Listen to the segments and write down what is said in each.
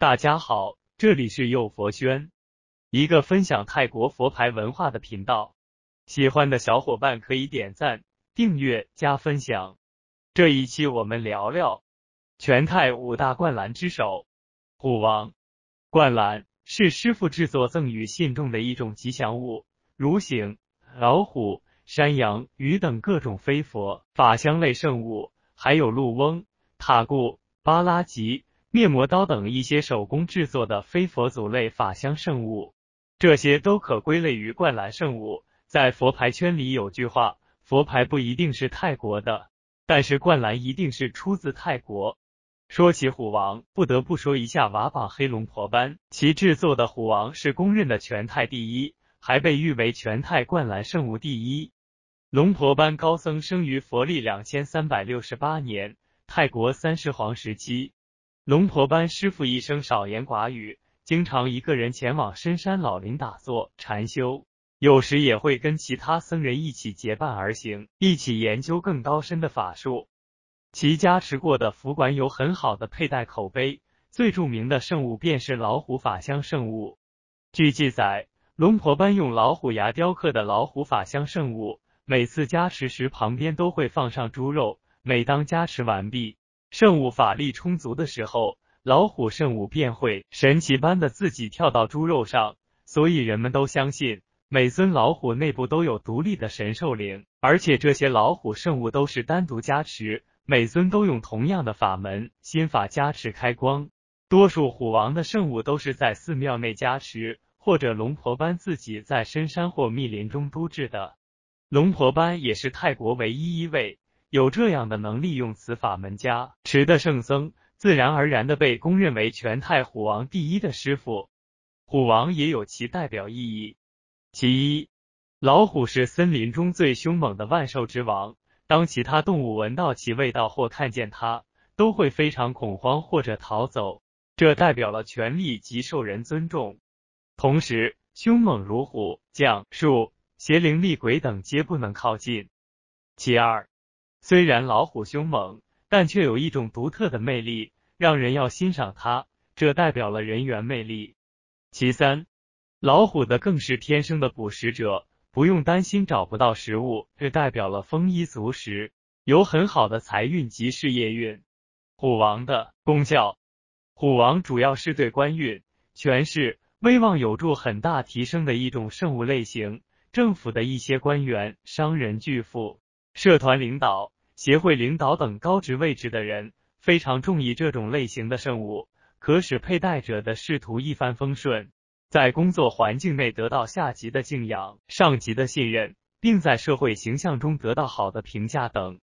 大家好，这里是佑佛轩，一个分享泰国佛牌文化的频道。喜欢的小伙伴可以点赞、订阅、加分享。这一期我们聊聊全泰五大灌篮之首——虎王。灌篮，是师傅制作赠予信众的一种吉祥物，如醒、老虎、山羊、鱼等各种非佛法香类圣物，还有鹿翁、塔固、巴拉吉。灭魔刀等一些手工制作的非佛祖类法香圣物，这些都可归类于灌篮圣物。在佛牌圈里有句话：佛牌不一定是泰国的，但是灌篮一定是出自泰国。说起虎王，不得不说一下瓦邦黑龙婆班，其制作的虎王是公认的全泰第一，还被誉为全泰灌篮圣物第一。龙婆班高僧生于佛历两千三百六十八年，泰国三世皇时期。龙婆班师傅一生少言寡语，经常一个人前往深山老林打坐禅修，有时也会跟其他僧人一起结伴而行，一起研究更高深的法术。其加持过的符管有很好的佩戴口碑，最著名的圣物便是老虎法相圣物。据记载，龙婆班用老虎牙雕刻的老虎法相圣物，每次加持时旁边都会放上猪肉，每当加持完毕。圣物法力充足的时候，老虎圣物便会神奇般的自己跳到猪肉上，所以人们都相信每尊老虎内部都有独立的神兽灵，而且这些老虎圣物都是单独加持，每尊都用同样的法门心法加持开光。多数虎王的圣物都是在寺庙内加持，或者龙婆般自己在深山或密林中督制的。龙婆班也是泰国唯一一位。有这样的能利用此法门加持的圣僧，自然而然的被公认为全泰虎王第一的师傅。虎王也有其代表意义。其一，老虎是森林中最凶猛的万兽之王，当其他动物闻到其味道或看见它，都会非常恐慌或者逃走，这代表了权力及受人尊重。同时，凶猛如虎将、树、邪灵、厉鬼等皆不能靠近。其二。虽然老虎凶猛，但却有一种独特的魅力，让人要欣赏它。这代表了人缘魅力。其三，老虎的更是天生的捕食者，不用担心找不到食物，这代表了丰衣足食，有很好的财运及事业运。虎王的功效，虎王主要是对官运、权势、威望有助很大提升的一种圣物类型。政府的一些官员、商人巨富。社团领导、协会领导等高职位置的人非常中意这种类型的圣物，可使佩戴者的仕途一帆风顺，在工作环境内得到下级的敬仰、上级的信任，并在社会形象中得到好的评价等。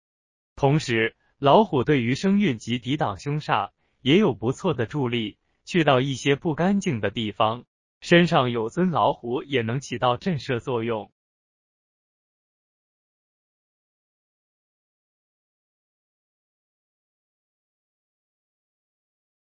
同时，老虎对于生运及抵挡凶煞也有不错的助力。去到一些不干净的地方，身上有尊老虎也能起到震慑作用。